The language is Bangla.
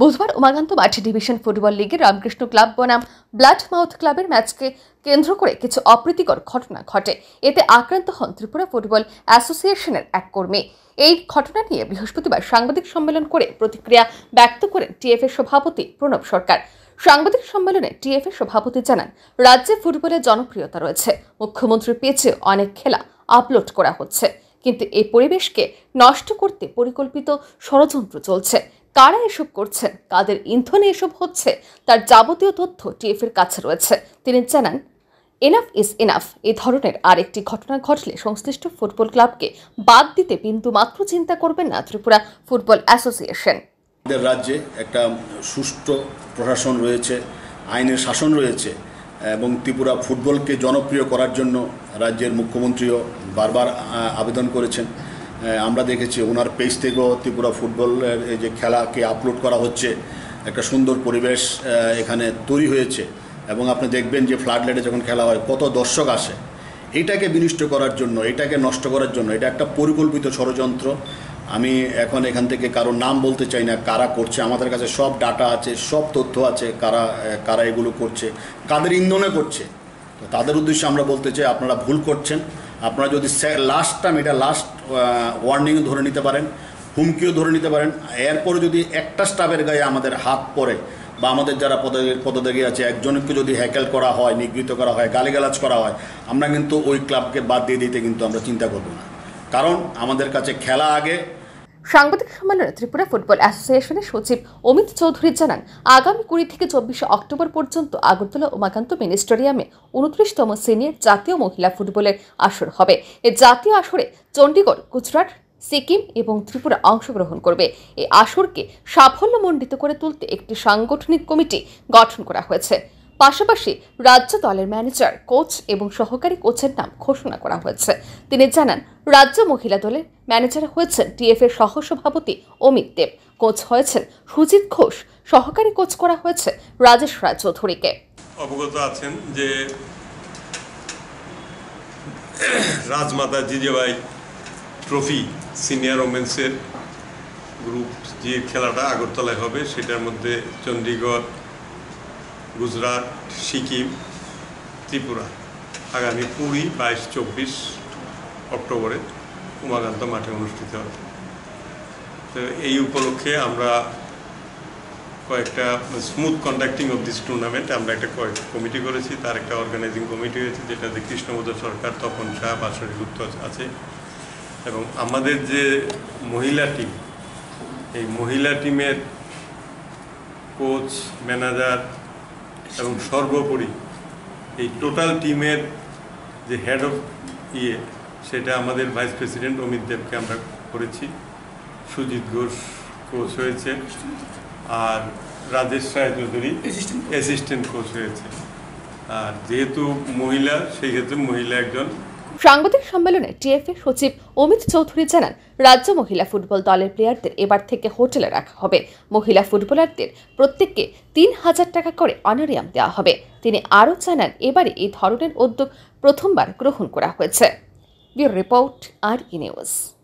বুধবার উমাকান্ত মাঠে ডিভিশন ফুটবল লিগে রামকৃষ্ণ ক্লাব বনাম ব্লাড মাউথ ক্লাবের ম্যাচকে কেন্দ্র করে কিছু অপ্রীতিকর ঘটনা ঘটে এতে আক্রান্ত হন ত্রিপুরা ফুটবল অ্যাসোসিয়েশনের এক কর্মী এই ঘটনা নিয়ে বৃহস্পতিবার সাংবাদিক সম্মেলন করে প্রতিক্রিয়া ব্যক্ত করেন টিএফের সভাপতি প্রণব সরকার সাংবাদিক সম্মেলনে টিএফ এর সভাপতি জানান রাজ্যে ফুটবলের জনপ্রিয়তা রয়েছে মুখ্যমন্ত্রীর পেচে অনেক খেলা আপলোড করা হচ্ছে কিন্তু এই পরিবেশকে নষ্ট করতে পরিকল্পিত ষড়যন্ত্র চলছে কারা এসব করছেন কাদের ইন্ধনে এসব হচ্ছে তার যাবতীয় তথ্য টিএফের কাছে রয়েছে তিনি জানান এনাফ ইজ এনাফ এ ধরনের আরেকটি ঘটনা ঘটলে সংশ্লিষ্ট ফুটবল ক্লাবকে বাদ দিতে বিন্দু মাত্র চিন্তা করবেন না ত্রিপুরা ফুটবল অ্যাসোসিয়েশন আমাদের রাজ্যে একটা সুষ্ঠু প্রশাসন রয়েছে আইনের শাসন রয়েছে এবং ত্রিপুরা ফুটবলকে জনপ্রিয় করার জন্য রাজ্যের মুখ্যমন্ত্রীও বারবার আবেদন করেছেন আমরা দেখেছি ওনার পেজ থেকেও ত্রিপুরা ফুটবলের এই যে খেলাকে আপলোড করা হচ্ছে একটা সুন্দর পরিবেশ এখানে তৈরি হয়েছে এবং আপনি দেখবেন যে ফ্লাড লাইটে যখন খেলা হয় কত দর্শক আসে এটাকে বিনষ্ট করার জন্য এটাকে নষ্ট করার জন্য এটা একটা পরিকল্পিত ষড়যন্ত্র আমি এখন এখান থেকে কারো নাম বলতে চাই না কারা করছে আমাদের কাছে সব ডাটা আছে সব তথ্য আছে কারা কারা এগুলো করছে কাদের ইন্ধনে করছে তো তাদের উদ্দেশ্যে আমরা বলতে চাই আপনারা ভুল করছেন আপনারা যদি লাস্ট টাইম এটা লাস্ট ওয়ার্নিং ধরে নিতে পারেন হুমকিও ধরে নিতে পারেন এরপরে যদি একটা স্টাফের গায়ে আমাদের হাত পড়ে বা আমাদের যারা পদে পদত্যাগে আছে একজনকে যদি হ্যাকেল করা হয় নিগৃহীত করা হয় গালিগালাজ করা হয় আমরা কিন্তু ওই ক্লাবকে বাদ দিয়ে দিতে কিন্তু আমরা চিন্তা করব না কারণ আমাদের কাছে খেলা আগে সাংবাদিক সম্মেলনে ত্রিপুরা ফুটবল অ্যাসোসিয়েশনের সচিব অমিত চৌধুরী জানান আগামী কুড়ি থেকে চব্বিশে অক্টোবর পর্যন্ত আগরতলা উমাকান্ত মিনি স্টেডিয়ামে উনত্রিশতম সিনিয়র জাতীয় মহিলা ফুটবলের আসর হবে এ জাতীয় আসরে চণ্ডীগড় গুজরাট সিকিম এবং ত্রিপুরা অংশগ্রহণ করবে এই আসরকে সাফল্যমণ্ডিত করে তুলতে একটি সাংগঠনিক কমিটি গঠন করা হয়েছে পাশাপাশি রাজ্য দলের ম্যানেজার কোচ এবং সহকারী কোচের নাম ঘোষণা করা হয়েছে তিনি জানান রাজ্য মহিলা দলের ম্যানেজার হয়েছেন টিএফের সহসভাপতি অমিত দেব কোচ হয়েছেন সুজিত ঘোষ সহকারী কোচ করা হয়েছে রাজেশ রায় চৌধুরীকে অবগত আছেন যে রাজমাতা জিজেবাই ট্রফি সিনিয়র ওমেন্সের গ্রুপ যে খেলাটা আগরতলায় হবে সেটার মধ্যে চণ্ডীগড় গুজরাট সিকিম ত্রিপুরা আগামী কুড়ি বাইশ চব্বিশ অক্টোবরে উমাকান্ত মাঠে অনুষ্ঠিত হবে তো এই উপলক্ষে আমরা কয়েকটা smooth conducting of this tournament আমরা একটা কয়েক কমিটি করেছি তার একটা অর্গানাইজিং কমিটি হয়েছে যেটাতে কৃষ্ণবোধ সরকার তপন শাহ বাসরি গুপ্ত আছে এবং আমাদের যে মহিলা টিম এই মহিলা টিমের কোচ ম্যানেজার এবং সর্বোপরি এই টোটাল টিমের যে হেড অফ ইয়ে সেটা আমাদের ভাইস প্রেসিডেন্ট অমিত দেবকে আমরা করেছি সুজিত ঘোষ কোচ হয়েছে আর রাজেশ রায় চৌধুরী অ্যাসিস্ট্যান্ট কোচ হয়েছে আর যেহেতু মহিলা সেই ক্ষেত্রে মহিলা একজন সাংবাদিক সম্মেলনে টিএফএ সচিব অমিত চৌধুরী জানান রাজ্য মহিলা ফুটবল দলের প্লেয়ারদের এবার থেকে হোটেলে রাখা হবে মহিলা ফুটবলারদের প্রত্যেককে তিন হাজার টাকা করে অনারিয়াম দেওয়া হবে তিনি আরও জানান এবারে এই ধরনের উদ্যোগ প্রথমবার গ্রহণ করা হয়েছে রিপোর্ট আর ই